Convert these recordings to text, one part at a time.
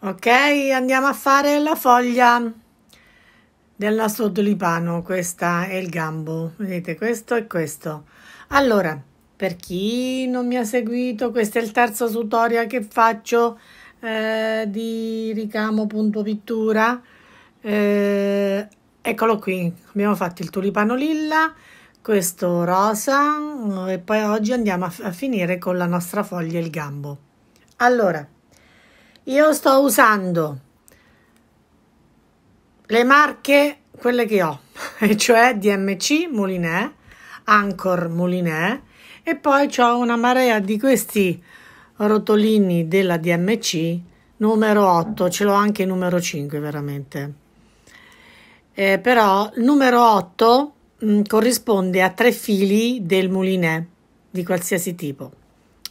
Ok, andiamo a fare la foglia del nostro tulipano. Questa è il gambo, vedete questo e questo. Allora, per chi non mi ha seguito, questo è il terzo tutorial che faccio eh, di ricamo punto pittura. Eh, eccolo qui, abbiamo fatto il tulipano lilla, questo rosa mm, e poi oggi andiamo a, a finire con la nostra foglia il gambo. Allora, io sto usando le marche, quelle che ho, e cioè DMC Moulinet, Anchor Moulinet e poi ho una marea di questi rotolini della DMC numero 8, ce l'ho anche il numero 5 veramente. Eh, però il numero 8 mh, mm, corrisponde a tre fili del Moulinet di qualsiasi tipo.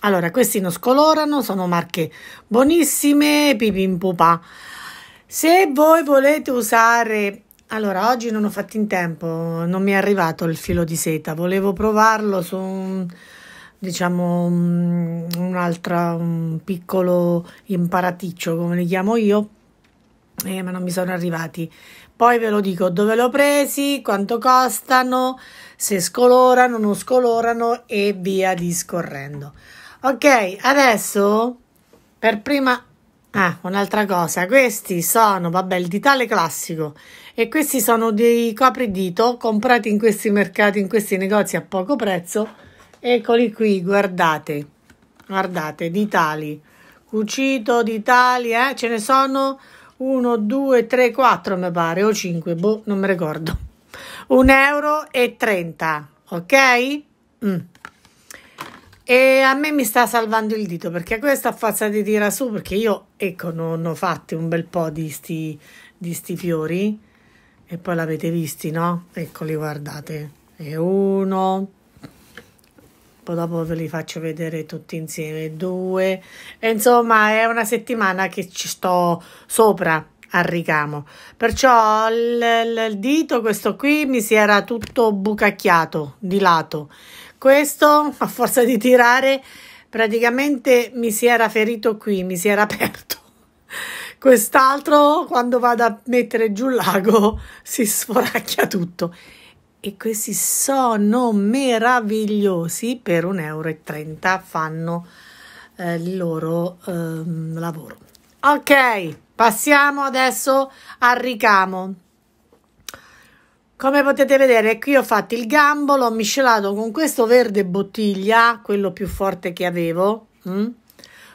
Allora, questi non scolorano, sono marche buonissime, pipimpupà. Se voi volete usare... Allora, oggi non ho fatto in tempo, non mi è arrivato il filo di seta, volevo provarlo su un, diciamo un, un altro un piccolo imparaticcio, come li chiamo io, eh, ma non mi sono arrivati. Poi ve lo dico dove l'ho presi, quanto costano, se scolorano, non scolorano e via discorrendo. Ok, adesso per prima... Ah, un'altra cosa, questi sono, vabbè, il ditale classico e questi sono dei copridito comprati in questi mercati, in questi negozi a poco prezzo. Eccoli qui, guardate, guardate, ditali, cucito ditali, eh? ce ne sono uno, due, tre, quattro, mi pare, o cinque, boh, non mi ricordo. Un euro, e trenta, ok? Mm. E a me mi sta salvando il dito perché questa forza di tira su perché io, ecco, non ho fatto un bel po' di sti, di sti fiori e poi l'avete visti, no? Eccoli, guardate. E uno, poi dopo ve li faccio vedere tutti insieme, due. E insomma, è una settimana che ci sto sopra al ricamo. Perciò il, il dito, questo qui, mi si era tutto bucacchiato di lato questo a forza di tirare praticamente mi si era ferito qui, mi si era aperto. Quest'altro quando vado a mettere giù l'ago si sforacchia tutto. E questi sono meravigliosi per 1,30 euro fanno eh, il loro eh, lavoro. Ok, passiamo adesso al ricamo. Come potete vedere qui ho fatto il gambo, l'ho miscelato con questo verde bottiglia, quello più forte che avevo, mh? Mm,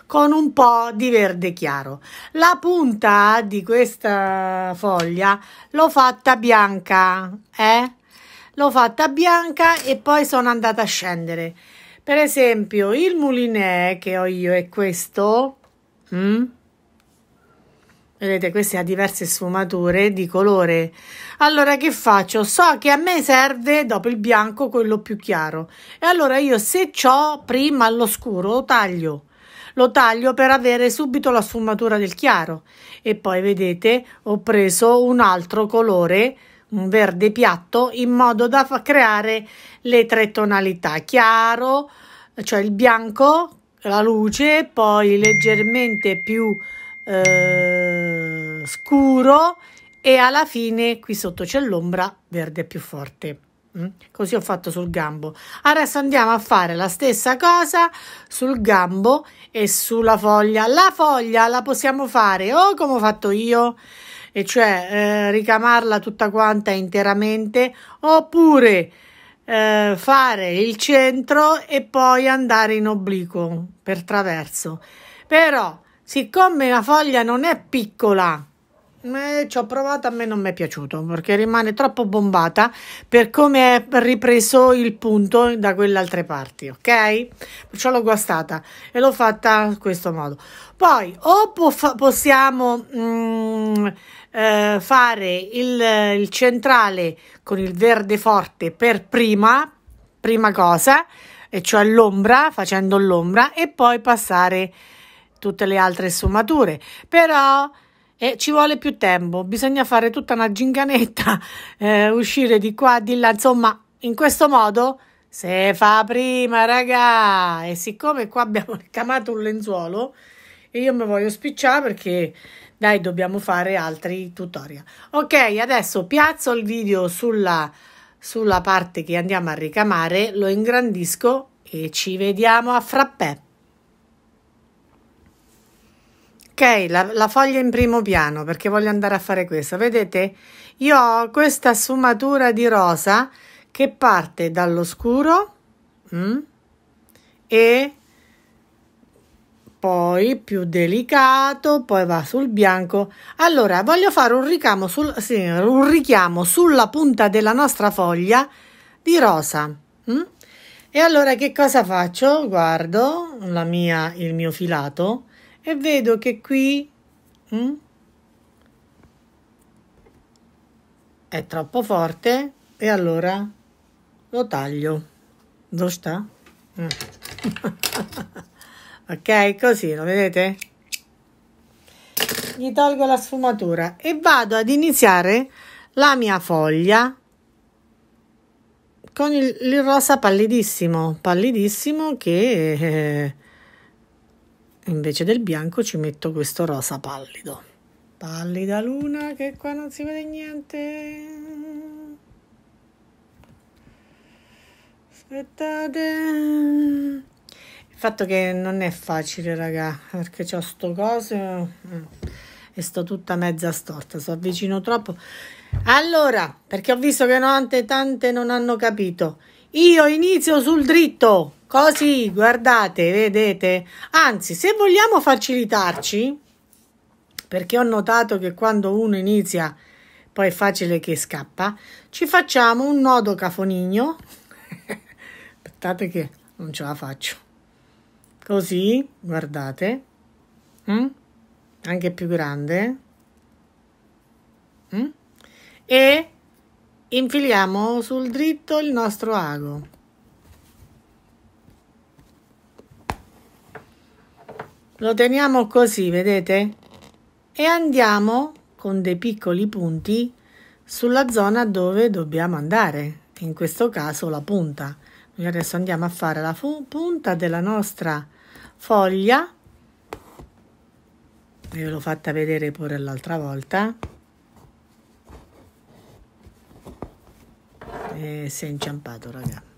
con un po' di verde chiaro. La punta di questa foglia l'ho fatta bianca, eh? L'ho fatta bianca e poi sono andata a scendere. Per esempio il mulinè che ho io è questo, mh? Mm? Vedete, queste ha diverse sfumature di colore. Allora, che faccio? So che a me serve, dopo il bianco, quello più chiaro. E allora io, se ho prima l'oscuro, lo taglio. Lo taglio per avere subito la sfumatura del chiaro. E poi, vedete, ho preso un altro colore, un verde piatto, in modo da creare le tre tonalità. Chiaro, cioè il bianco, la luce, poi leggermente più eh, scuro e alla fine qui sotto c'è l'ombra verde più forte. Mm? Così ho fatto sul gambo. Adesso andiamo a fare la stessa cosa sul gambo e sulla foglia. La foglia la possiamo fare o come ho fatto io, e cioè eh, ricamarla tutta quanta interamente, oppure eh, fare il centro e poi andare in obliquo per traverso. Però siccome la foglia non è piccola eh, ci ho provato, a me non mi è piaciuto perché rimane troppo bombata per come è ripreso il punto da quelle altre parti, ok? Perciò l'ho guastata e l'ho fatta in questo modo. Poi o po possiamo mm, eh, fare il, il centrale con il verde forte per prima, prima cosa, e cioè l'ombra, facendo l'ombra, e poi passare tutte le altre sfumature, però eh, ci vuole più tempo, bisogna fare tutta una ginganetta, eh, uscire di qua, di là, insomma, in questo modo se fa prima, raga, e siccome qua abbiamo ricamato un lenzuolo, io mi voglio spicciare perché dai, dobbiamo fare altri tutorial. Ok, adesso piazzo il video sulla, sulla parte che andiamo a ricamare, lo ingrandisco e ci vediamo a frappè. Ok, la, la, foglia in primo piano perché voglio andare a fare questo. Vedete, io ho questa sfumatura di rosa che parte dall'oscuro mm, e poi più delicato, poi va sul bianco. Allora, voglio fare un, ricamo sul, sì, un richiamo sulla punta della nostra foglia di rosa. Mm? E allora che cosa faccio? Guardo mia, il mio filato e vedo che qui hm, è troppo forte e allora lo taglio. Dove sta? Mm. ok, così lo vedete? Gli tolgo la sfumatura e vado ad iniziare la mia foglia con il, il rosa pallidissimo, pallidissimo che eh, invece del bianco ci metto questo rosa pallido pallida luna che qua non si vede niente aspettate il fatto che non è facile raga perché c'ho sto coso eh, e sto tutta mezza storta sto avvicino troppo allora perché ho visto che tante tante non hanno capito io inizio sul dritto Così, guardate, vedete? Anzi, se vogliamo facilitarci, perché ho notato che quando uno inizia poi è facile che scappa, ci facciamo un nodo cafonigno. Aspettate che non ce la faccio. Così, guardate. Mm? Anche più grande. Mm? E infiliamo sul dritto il nostro ago. lo teniamo così, vedete? E andiamo con dei piccoli punti sulla zona dove dobbiamo andare, in questo caso la punta. Noi adesso andiamo a fare la punta della nostra foglia. Ve l'ho fatta vedere pure l'altra volta. E eh, si è inciampato, ragazzi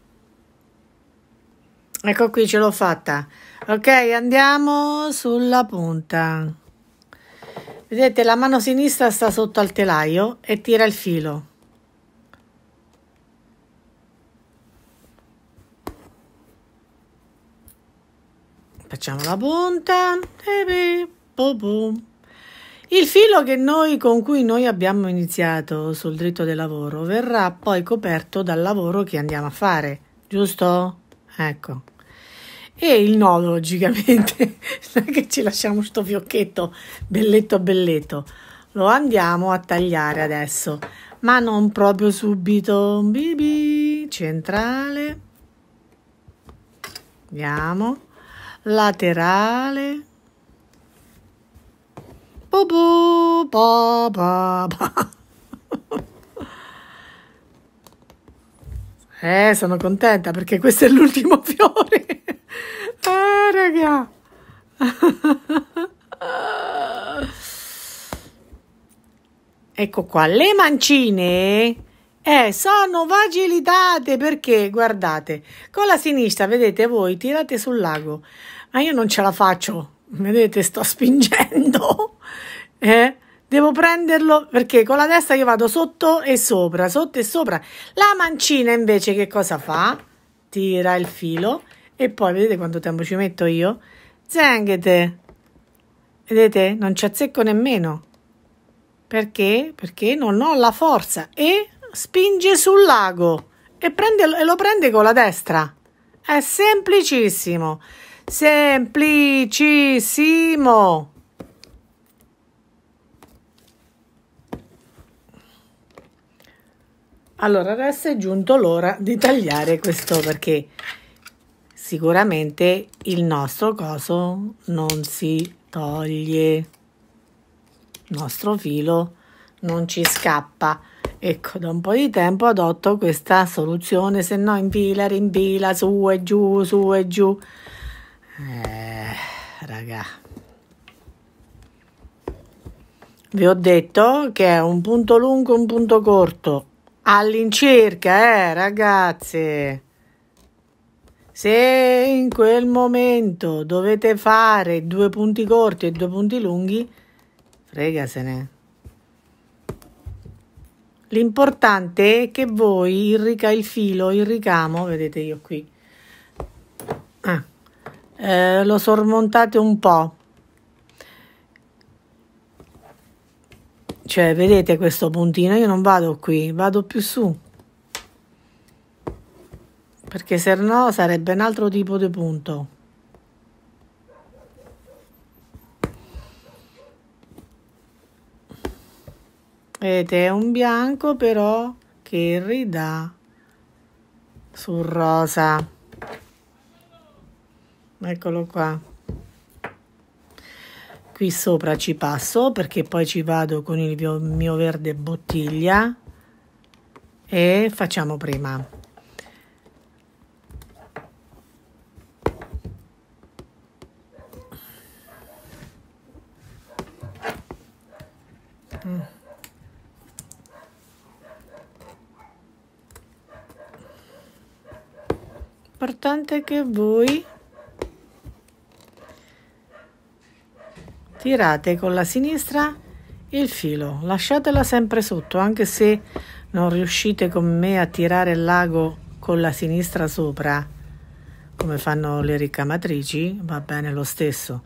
ecco qui ce l'ho fatta ok andiamo sulla punta vedete la mano sinistra sta sotto al telaio e tira il filo facciamo la punta il filo che noi, con cui noi abbiamo iniziato sul dritto del lavoro verrà poi coperto dal lavoro che andiamo a fare, giusto? ecco. E il nodo, logicamente, non è che ci lasciamo sto fiocchetto belletto belletto, lo andiamo a tagliare adesso, ma non proprio subito. Bibi, centrale, andiamo, laterale. Ba ba ba ba ba. Eh, sono contenta perché questo è l'ultimo fiore. ah, raga. ecco qua, le mancine eh, sono vagilitate perché, guardate, con la sinistra, vedete voi, tirate sul lago. Ma io non ce la faccio, vedete, sto spingendo. Eh? Devo prenderlo perché con la testa io vado sotto e sopra, sotto e sopra. La mancina invece che cosa fa? Tira il filo e poi vedete quanto tempo ci metto io? Zenghete. Vedete? Non ci azzecco nemmeno. Perché? Perché non ho la forza e spinge sul lago e, prende, e lo prende con la destra. È semplicissimo. Semplicissimo. Allora, adesso è giunto l'ora di tagliare questo perché sicuramente il nostro coso non si toglie, il nostro filo non ci scappa. Ecco, da un po' di tempo adotto questa soluzione, se no infila, rinfila, su e giù, su e giù. Eh, raga. Vi ho detto che è un punto lungo, e un punto corto all'incirca, eh, ragazze. Se in quel momento dovete fare due punti corti e due punti lunghi, fregasene. L'importante è che voi il, rica, il filo, il ricamo, vedete io qui, ah, eh, lo sormontate un po' cioè vedete questo puntino io non vado qui vado più su perché se no sarebbe un altro tipo di punto vedete è un bianco però che ridà sul rosa eccolo qua qui sopra ci passo perché poi ci vado con il mio, mio verde bottiglia e facciamo prima mm. importante che voi tirate con la sinistra il filo lasciatela sempre sotto anche se non riuscite con me a tirare lago con la sinistra sopra come fanno le ricamatrici va bene lo stesso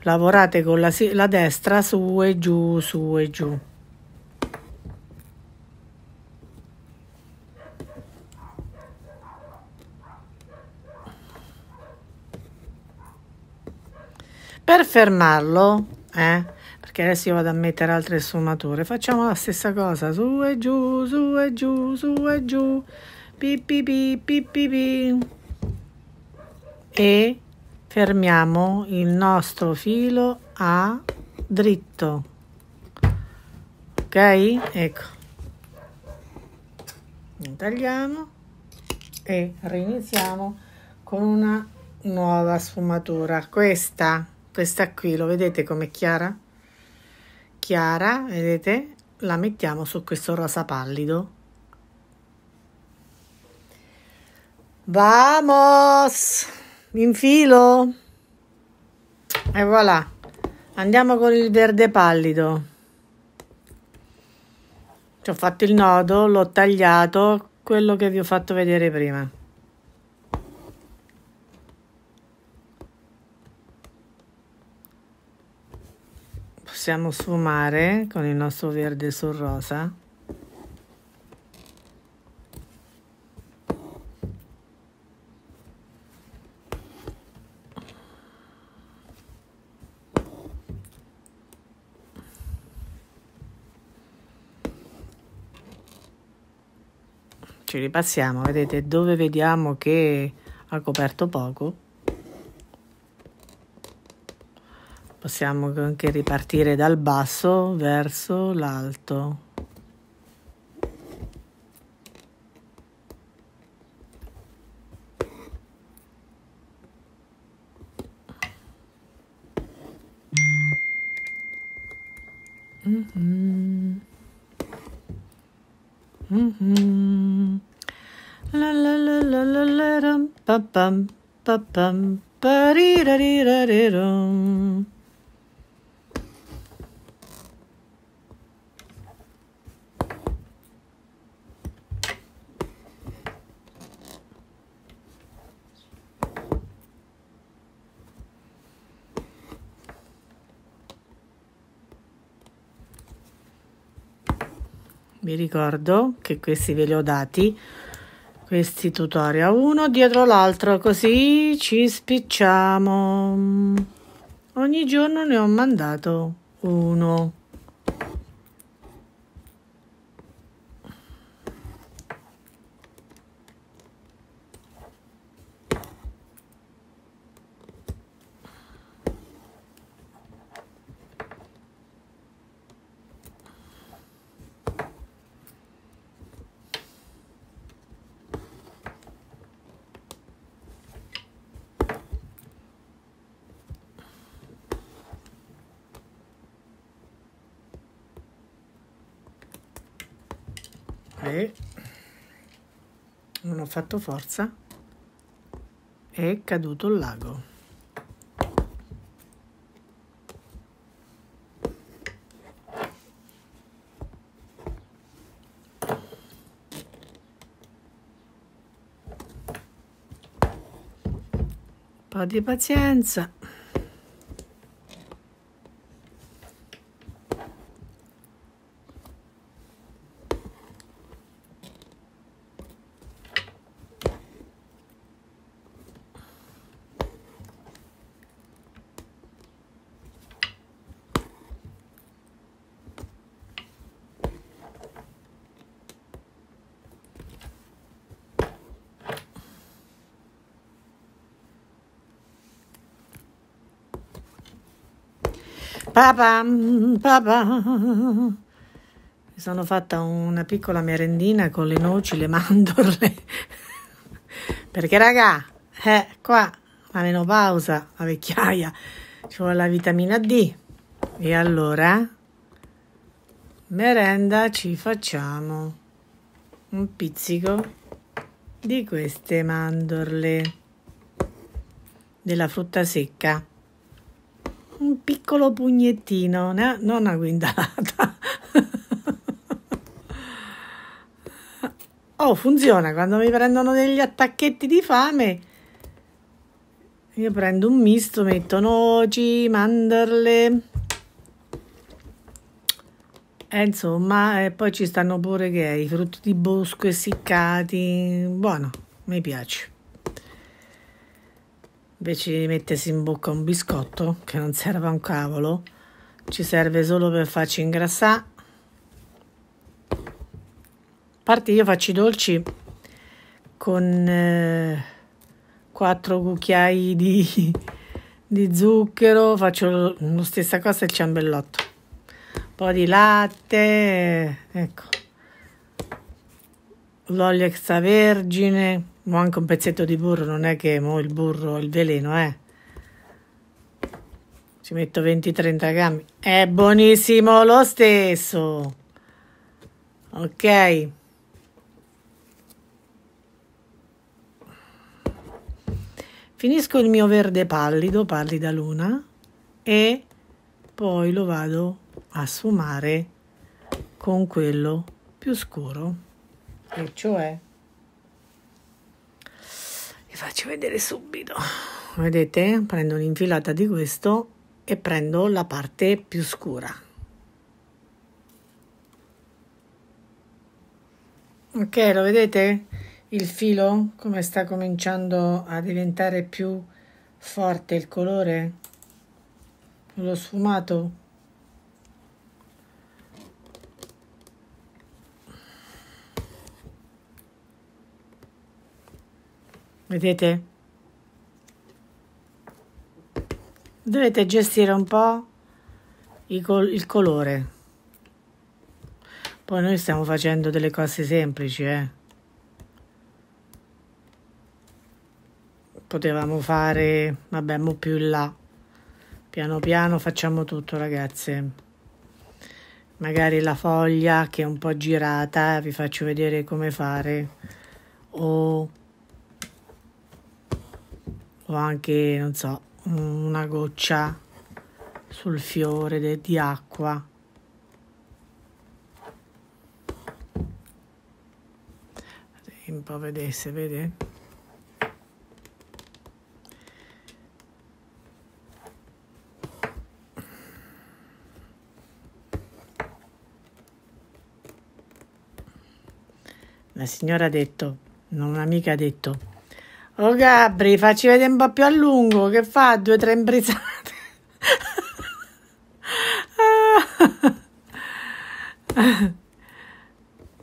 lavorate con la, la destra su e giù su e giù per fermarlo eh? perché adesso io vado a mettere altre sfumature facciamo la stessa cosa su e giù su e giù su e giù pipi pipi pipi e fermiamo il nostro filo a dritto ok ecco tagliamo e riniziamo con una nuova sfumatura questa questa qui, lo vedete com'è chiara? Chiara, vedete? La mettiamo su questo rosa pallido. Vamos! Infilo! E voilà! Andiamo con il verde pallido. Ci ho fatto il nodo, l'ho tagliato, quello che vi ho fatto vedere prima. possiamo sfumare con il nostro verde sul rosa ci ripassiamo vedete dove vediamo che ha coperto poco possiamo anche ripartire dal basso verso l'alto. Mm-hmm. Mm-hmm. ricordo che questi ve li ho dati questi tutorial uno dietro l'altro così ci spicciamo ogni giorno ne ho mandato uno e non ho fatto forza è caduto il lago un po' di pazienza Pa-pam, pa-pam. Mi sono fatta una piccola merendina con le noci, le mandorle. Perché raga, eh, qua la menopausa, la vecchiaia, ci vuole la vitamina D. E allora, merenda ci facciamo un pizzico di queste mandorle della frutta secca un piccolo pugnettino, né? non una guindalata. oh, funziona, quando mi prendono degli attacchetti di fame, io prendo un misto, metto noci, mandorle, e insomma, e poi ci stanno pure che i frutti di bosco essiccati, buono, mi piace invece di mettersi in bocca un biscotto che non serve a un cavolo, ci serve solo per farci ingrassare. A parte io faccio i dolci con eh, 4 cucchiai di, di zucchero, faccio la stessa cosa il ciambellotto, un po' di latte, ecco, l'olio extravergine Mo anche un pezzetto di burro, non è che mo il burro il veleno, eh. Ci metto 20-30 grammi. È buonissimo lo stesso. Ok. Finisco il mio verde pallido, pallida luna, e poi lo vado a sfumare con quello più scuro, e cioè faccio vedere subito vedete prendo un'infilata di questo e prendo la parte più scura ok lo vedete il filo come sta cominciando a diventare più forte il colore l'ho sfumato Vedete? Dovete gestire un po' il colore. Poi noi stiamo facendo delle cose semplici, eh. Potevamo fare, vabbè, mo più in là. Piano piano facciamo tutto, ragazze magari la foglia che è un po' girata, vi faccio vedere come fare, o o anche, non so, una goccia sul fiore de- di acqua. Un po' vedesse, vede? La signora ha detto, non un'amica ha detto, Oh Gabri, facci vedere un po' più a lungo, che fa? Due tre imbrizzate.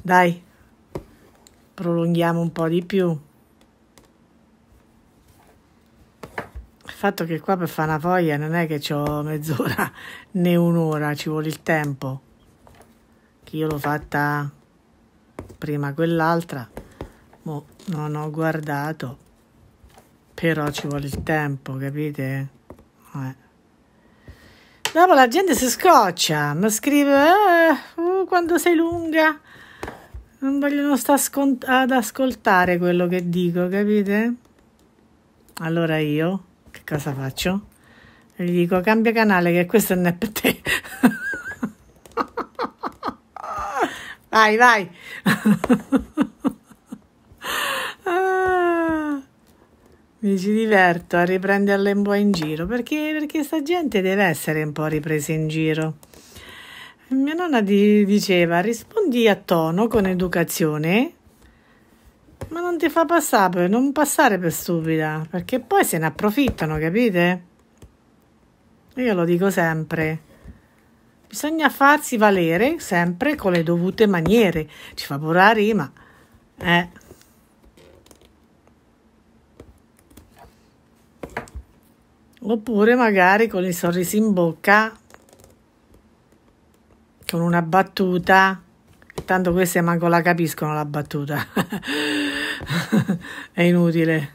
Dai, prolunghiamo un po' di più. Il fatto che qua per fare una foglia non è che ho mezz'ora né un'ora, ci vuole il tempo. Che io l'ho fatta prima quell'altra, ma non ho guardato però ci vuole il tempo, capite? Eh. Dopo la gente si scoccia, mi scrive eh, uh, quando sei lunga, non vogliono stare scont- ad ascoltare quello che dico, capite? Allora io che cosa faccio? Gli dico cambia canale che questo non è per te. vai, vai. Mi ci diverto a riprenderle un po' in giro perché, perché sta gente deve essere un po' ripresa in giro. Mia nonna di, diceva: rispondi a tono con educazione, ma non ti fa passare, non passare per stupida perché poi se ne approfittano, capite? Io lo dico sempre. Bisogna farsi valere sempre con le dovute maniere. Ci fa pure la rima. Eh. oppure magari con il sorriso in bocca, con una battuta, tanto queste manco la capiscono la battuta, è inutile.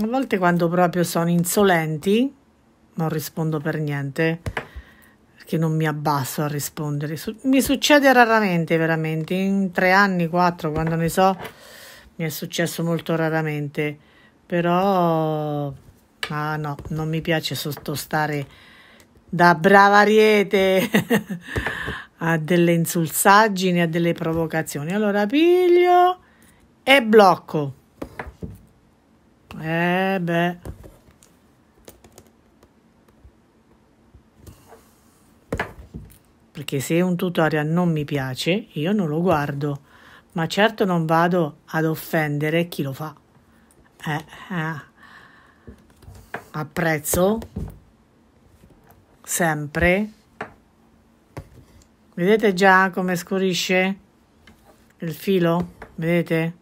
A volte quando proprio sono insolenti non rispondo per niente che non mi abbasso a rispondere. mi succede raramente, veramente, in tre anni, quattro, quando ne so, mi è successo molto raramente, però ah no, non mi piace sottostare da brava ariete a delle insulsaggini, a delle provocazioni. Allora piglio e blocco. Eh beh. perché se un tutorial non mi piace io non lo guardo, ma certo non vado ad offendere chi lo fa. Eh, eh. Apprezzo sempre. Vedete già come scurisce il filo? Vedete?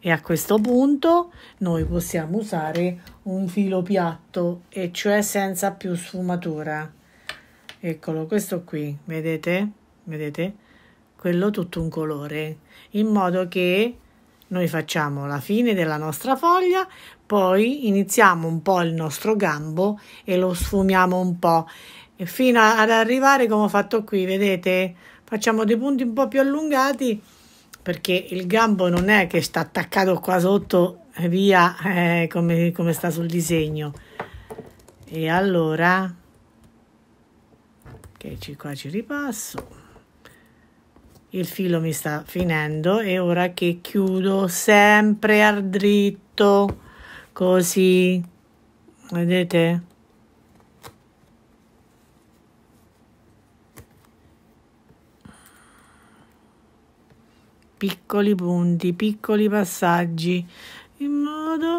E a questo punto noi possiamo usare un filo piatto, e cioè senza più sfumatura eccolo questo qui vedete vedete quello tutto un colore in modo che noi facciamo la fine della nostra foglia poi iniziamo un po' il nostro gambo e lo sfumiamo un po' fino ad arrivare come ho fatto qui vedete facciamo dei punti un po' più allungati perché il gambo non è che sta attaccato qua sotto via eh, come, come sta sul disegno e allora che ci, qua ci ripasso il filo mi sta finendo e ora che chiudo sempre al dritto così vedete piccoli punti piccoli passaggi in modo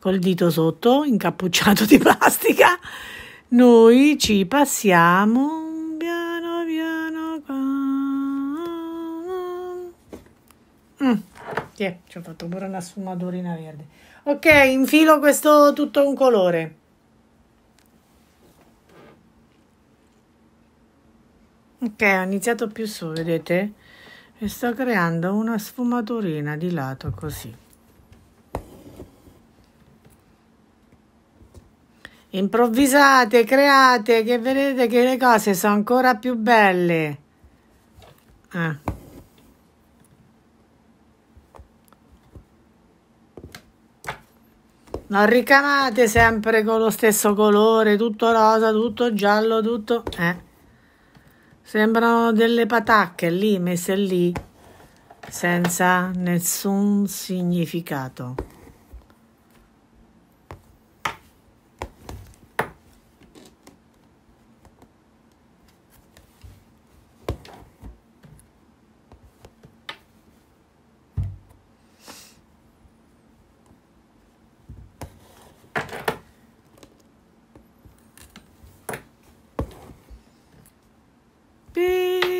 col dito sotto incappucciato di plastica noi ci passiamo piano piano qua. Mm. Yeah, ci ho fatto pure una sfumaturina verde. Ok, infilo questo tutto un colore. Ok, ho iniziato più su, vedete? E sto creando una sfumaturina di lato così. improvvisate, create, che vedete che le cose sono ancora più belle. Ah. Non ricamate sempre con lo stesso colore, tutto rosa, tutto giallo, tutto... Eh. Sembrano delle patacche lì, messe lì, senza nessun significato.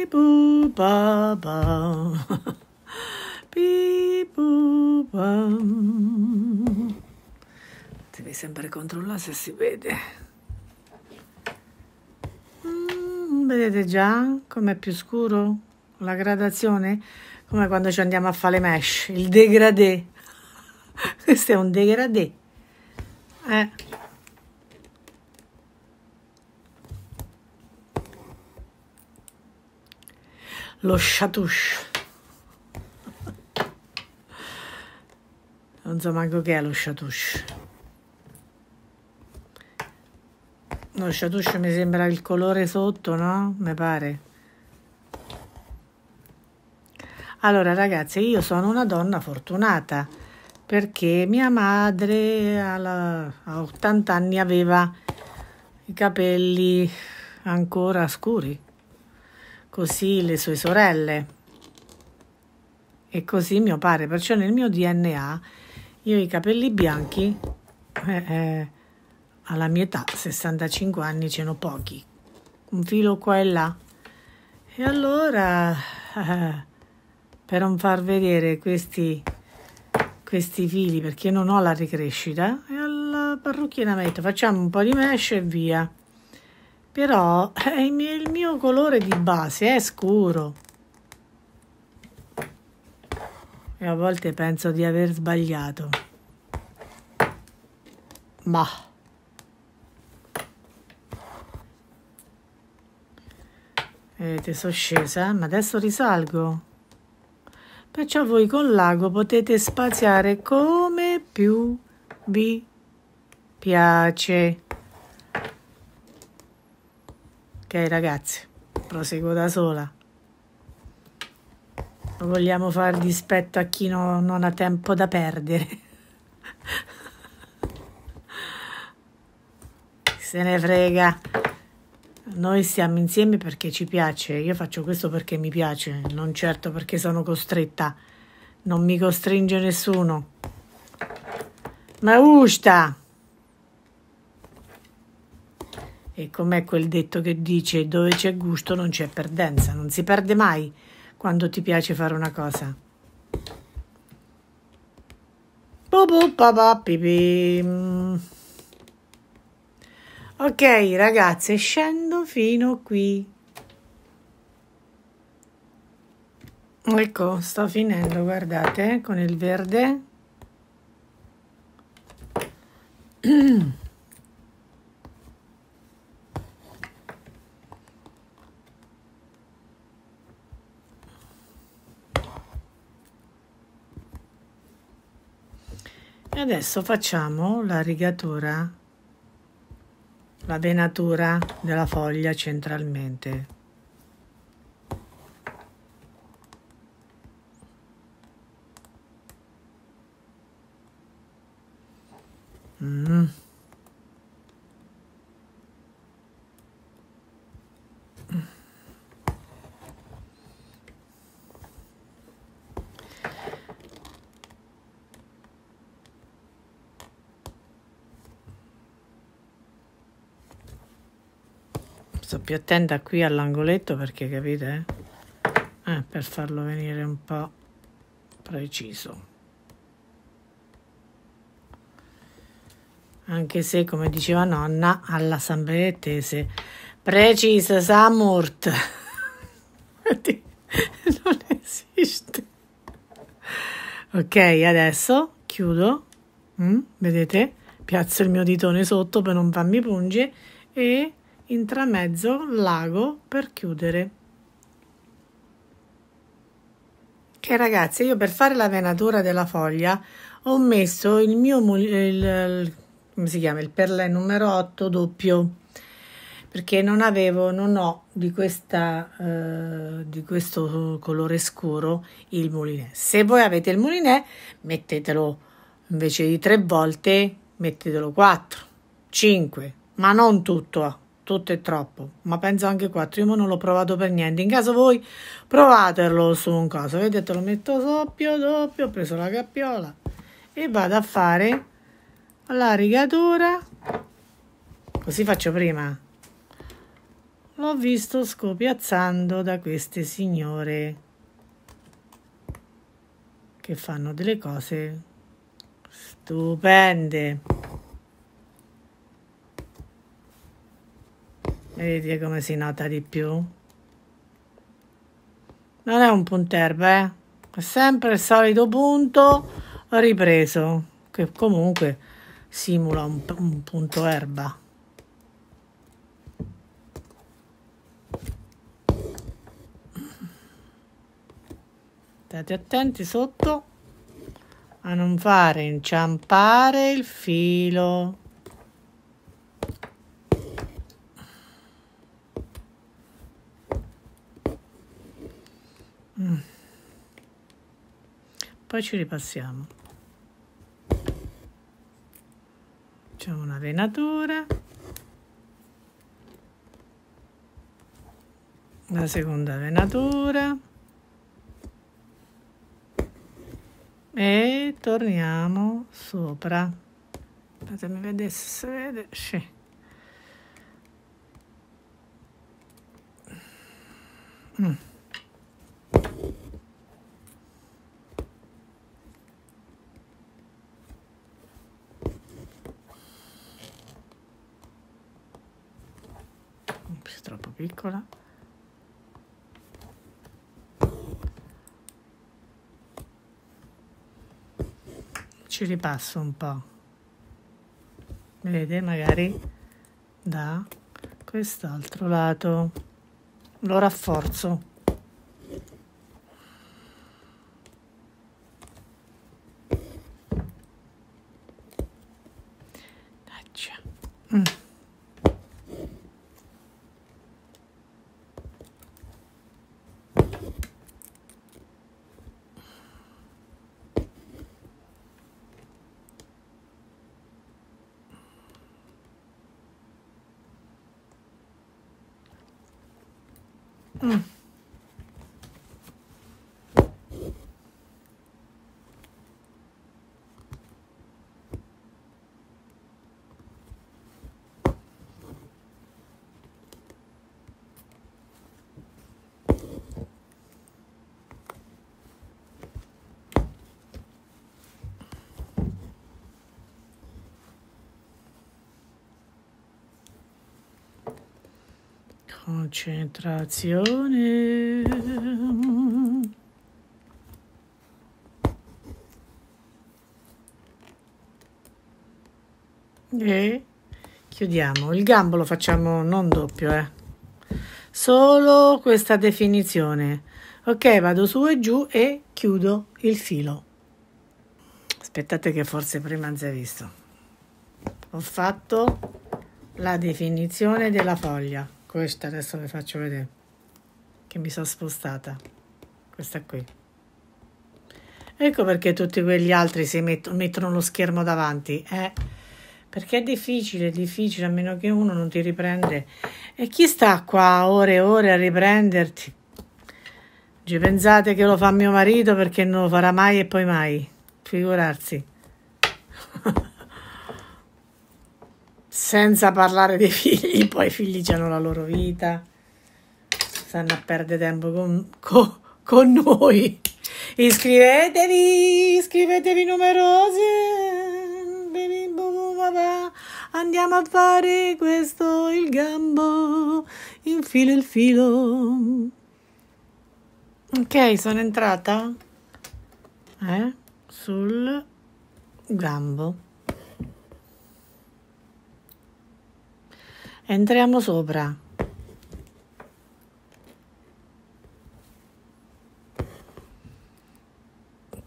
Beep boo ba ba. Beep boo ba. Devi sempre controllare se si vede. Mm, vedete già com'è più scuro? La gradazione? Come quando ci andiamo a fare le mesh, il degradé. Questo è un degradé. Eh. lo chatouche. Non so manco che è lo chatouche. Lo chatouche mi sembra il colore sotto, no? Mi pare. Allora ragazzi, io sono una donna fortunata perché mia madre alla, a 80 anni aveva i capelli ancora scuri così le sue sorelle e così mio padre. Perciò nel mio DNA io i capelli bianchi eh, eh, alla mia età, 65 anni, ce n'ho pochi, un filo qua e là. E allora, eh, per non far vedere questi, questi fili, perché non ho la ricrescita, e alla parrucchiera mi facciamo un po' di mesh e via però eh, il mio colore di base è scuro e a volte penso di aver sbagliato ma vedete eh, sono scesa ma adesso risalgo perciò voi con l'ago potete spaziare come più vi piace Ok ragazzi, proseguo da sola. Lo vogliamo far dispetto a chi no, non ha tempo da perdere. Se ne frega. Noi stiamo insieme perché ci piace. Io faccio questo perché mi piace, non certo perché sono costretta. Non mi costringe nessuno. Ma usta! E com'è quel detto che dice dove c'è gusto non c'è perdenza, non si perde mai quando ti piace fare una cosa. Ok ragazze, scendo fino qui. Ecco, sto finendo, guardate, con il verde. Adesso facciamo la rigatura, la venatura della foglia centralmente. Mm. più attenta qui all'angoletto perché capite? Eh, per farlo venire un po' preciso. Anche se, come diceva nonna, alla samberettese, precisa samurt. non esiste. Ok, adesso chiudo, mm, vedete, piazzo il mio ditone sotto per non farmi punge e intramezzo lago per chiudere. Che ragazzi, io per fare la venatura della foglia ho messo il mio il, come si chiama il perlè numero 8 doppio perché non avevo non ho di questa eh, di questo colore scuro il mulinè se voi avete il mulinè mettetelo invece di tre volte mettetelo 4 5 ma non tutto tutto è troppo, ma penso anche 4, io non l'ho provato per niente, in caso voi provatelo su un coso, vedete lo metto soppio, doppio, ho preso la cappiola e vado a fare la rigatura, così faccio prima, l'ho visto scopiazzando da queste signore che fanno delle cose stupende. Vedi come si nota di più? Non è un punterba, eh? È sempre il solito punto ripreso, che comunque simula un, un punto erba. State attenti sotto a non fare inciampare il filo. poi ci ripassiamo facciamo una venatura la seconda venatura e torniamo sopra fatemi vedere se si vede sì. mm. piccola ci ripasso un po' vedete magari da quest'altro lato lo rafforzo concentrazione. E chiudiamo. Il gambo lo facciamo non doppio, eh. Solo questa definizione. Ok, vado su e giù e chiudo il filo. Aspettate che forse prima non si è visto. Ho fatto la definizione della foglia questa adesso vi faccio vedere che mi sono spostata questa qui ecco perché tutti quegli altri si mettono, mettono lo schermo davanti eh? perché è difficile, è difficile a meno che uno non ti riprende e chi sta qua ore e ore a riprenderti ci pensate che lo fa mio marito perché non lo farà mai e poi mai figurarsi senza parlare dei figli, poi i figli hanno la loro vita, stanno a perdere tempo con, con, con noi. Iscrivetevi, iscrivetevi numerosi, andiamo a fare questo, il gambo, infilo il filo. Ok, sono entrata eh, sul gambo. Entriamo sopra.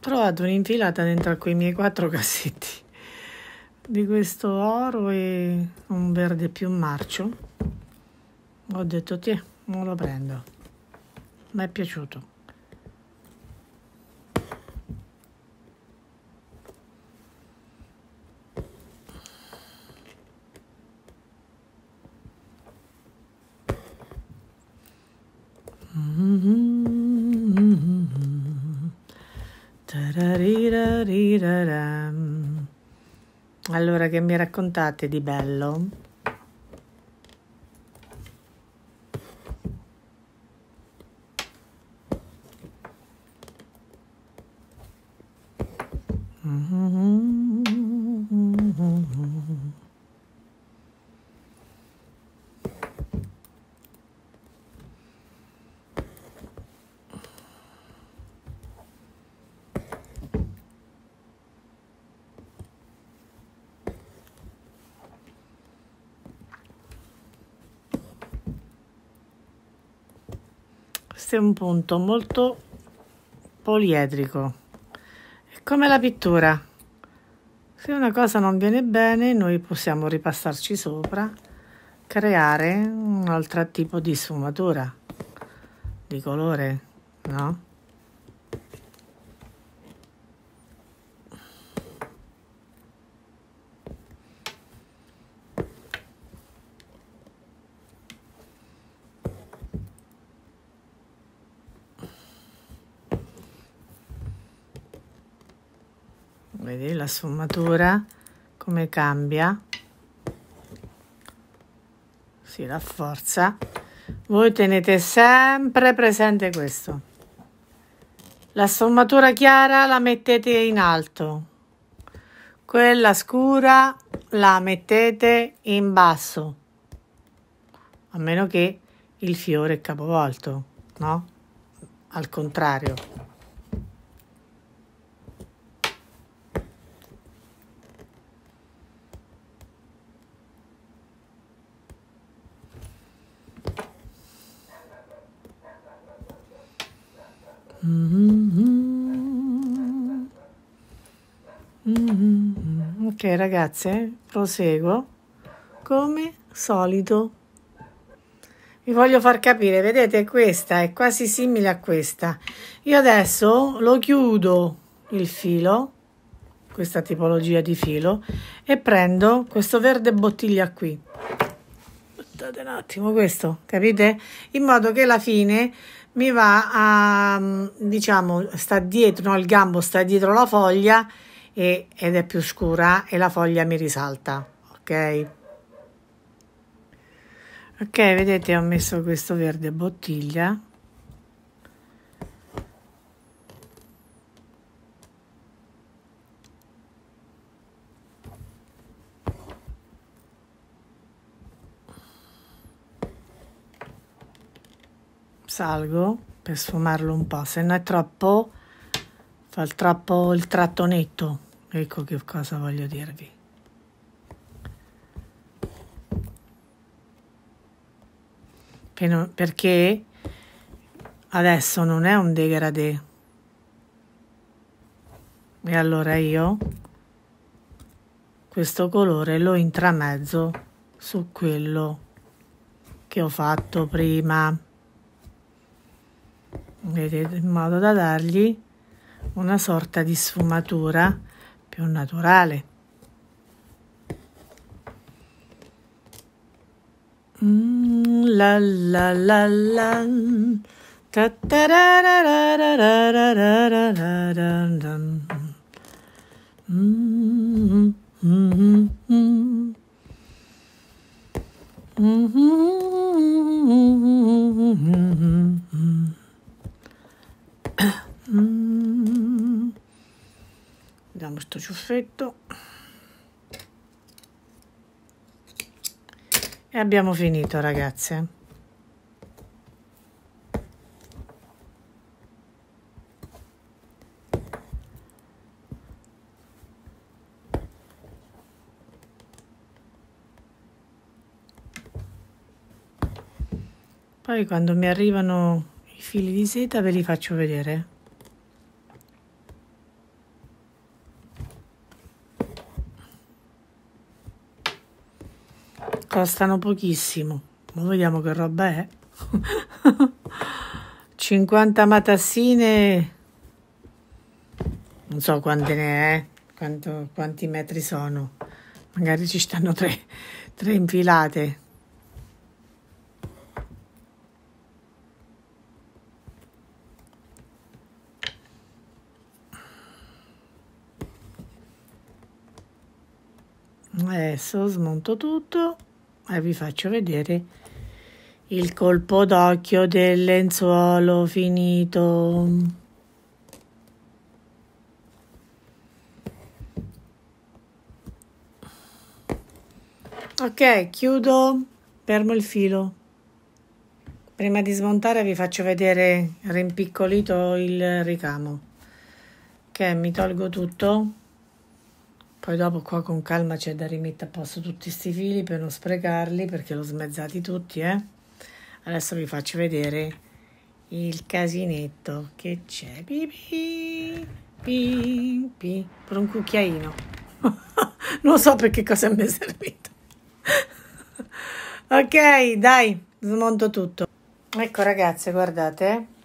trovato un'infilata dentro a quei miei quattro cassetti di questo oro e un verde più marcio ho detto ti non lo prendo mi è piaciuto che mi raccontate di bello? questo è un punto molto poliedrico è come la pittura se una cosa non viene bene noi possiamo ripassarci sopra creare un altro tipo di sfumatura di colore no? la sfumatura come cambia si rafforza voi tenete sempre presente questo la sfumatura chiara la mettete in alto quella scura la mettete in basso a meno che il fiore è capovolto no al contrario Mm-hmm. Ok ragazze, eh, proseguo come solito. Vi voglio far capire, vedete questa è quasi simile a questa. Io adesso lo chiudo il filo, questa tipologia di filo, e prendo questo verde bottiglia qui. Aspettate un attimo questo, capite? In modo che alla fine mi va a, mm, diciamo, sta dietro, no, il gambo sta dietro la foglia e, ed è più scura e la foglia mi risalta, ok? Ok, vedete ho messo questo verde bottiglia salgo per sfumarlo un po', se no è troppo, fa troppo il tratto netto, ecco che cosa voglio dirvi. Perché adesso non è un degradé. E allora io questo colore lo intramezzo su quello che ho fatto prima in modo da dargli una sorta di sfumatura più naturale. la mm -hmm. diamo sto ciuffetto e abbiamo finito ragazze poi quando mi arrivano i fili di seta ve li faccio vedere costano pochissimo. Ma vediamo che roba è. 50 matassine. Non so quante ne è, quanto, quanti metri sono. Magari ci stanno tre, tre infilate. Adesso eh, smonto tutto e vi faccio vedere il colpo d'occhio del lenzuolo finito. Ok, chiudo, fermo il filo. Prima di smontare vi faccio vedere rimpiccolito il ricamo. Ok, mi tolgo tutto. Poi dopo qua con calma c'è da rimettere a posto tutti questi fili per non sprecarli perché l'ho smezzati tutti, eh. Adesso vi faccio vedere il casinetto che c'è. Pipì, pipì, per un cucchiaino. non so per che cosa mi è servito. ok, dai, smonto tutto. Ecco ragazze, guardate, eh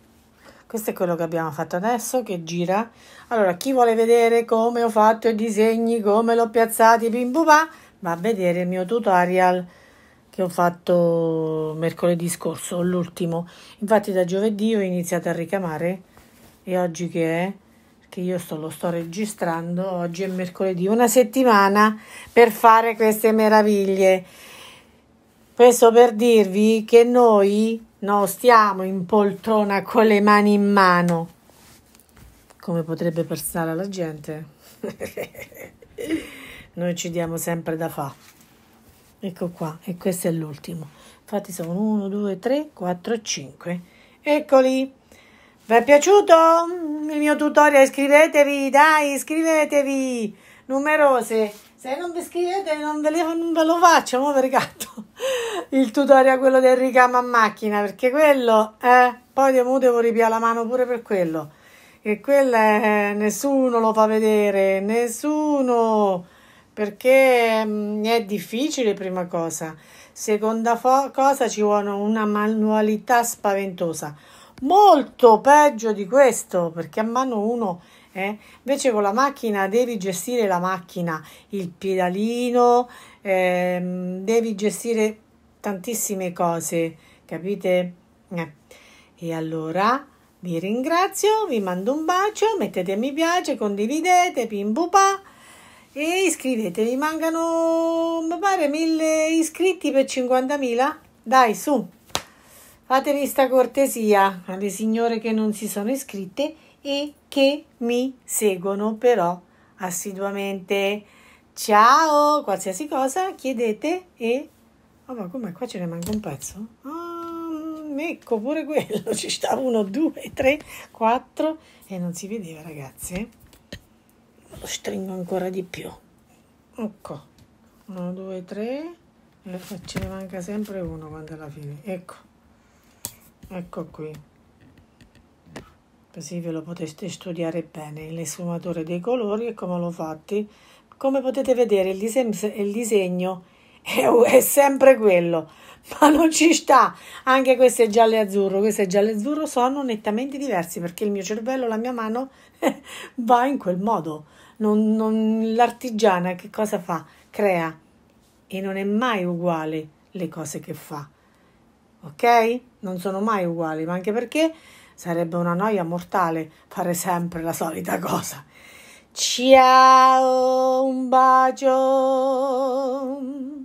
questo è quello che abbiamo fatto adesso che gira allora chi vuole vedere come ho fatto i disegni come l'ho piazzati bim bubà, va a vedere il mio tutorial che ho fatto mercoledì scorso l'ultimo infatti da giovedì ho iniziato a ricamare e oggi che è che io sto, lo sto registrando oggi è mercoledì una settimana per fare queste meraviglie questo per dirvi che noi No, stiamo in poltrona con le mani in mano, come potrebbe pensare la gente. Noi ci diamo sempre da fa. Ecco qua, e questo è l'ultimo. Infatti sono 1, 2, 3, 4, 5. Eccoli. Vi è piaciuto il mio tutorial? Iscrivetevi, dai, iscrivetevi. Numerose. Se non vi scrivete non ve, le, non ve lo faccio, mo per gatto. Il tutorial quello del ricamo a macchina, perché quello, eh, poi devo, devo ripiare la mano pure per quello. E quello è, eh, nessuno lo fa vedere, nessuno, perché mh, mm, è difficile prima cosa. Seconda cosa ci vuole una manualità spaventosa molto peggio di questo perché a mano uno eh? Invece con la macchina devi gestire la macchina, il pedalino, ehm, devi gestire tantissime cose, capite? Eh. E allora vi ringrazio, vi mando un bacio, mettete mi piace, condividete, pim pupà e iscrivetevi. Mancano, mi pare, mille iscritti per 50.000. Dai, su, fatevi sta cortesia alle signore che non si sono iscritte e che mi seguono però assiduamente. Ciao, qualsiasi cosa chiedete e... Oh, ma come qua ce ne manca un pezzo? Um, ecco pure quello, ci sta uno, due, tre, quattro e non si vedeva ragazzi. Lo stringo ancora di più. Ecco, uno, due, tre e ce ne manca sempre uno quando è alla fine. Ecco, ecco qui così ve lo poteste studiare bene le sfumature dei colori e come l'ho fatti come potete vedere il, dise il disegno è, è, sempre quello ma non ci sta anche queste gialle azzurro questo queste gialle azzurro sono nettamente diversi perché il mio cervello la mia mano va in quel modo non, non, l'artigiana che cosa fa crea e non è mai uguale le cose che fa ok non sono mai uguali ma anche perché Sarebbe una noia mortale fare sempre la solita cosa. Ciao, un bacio.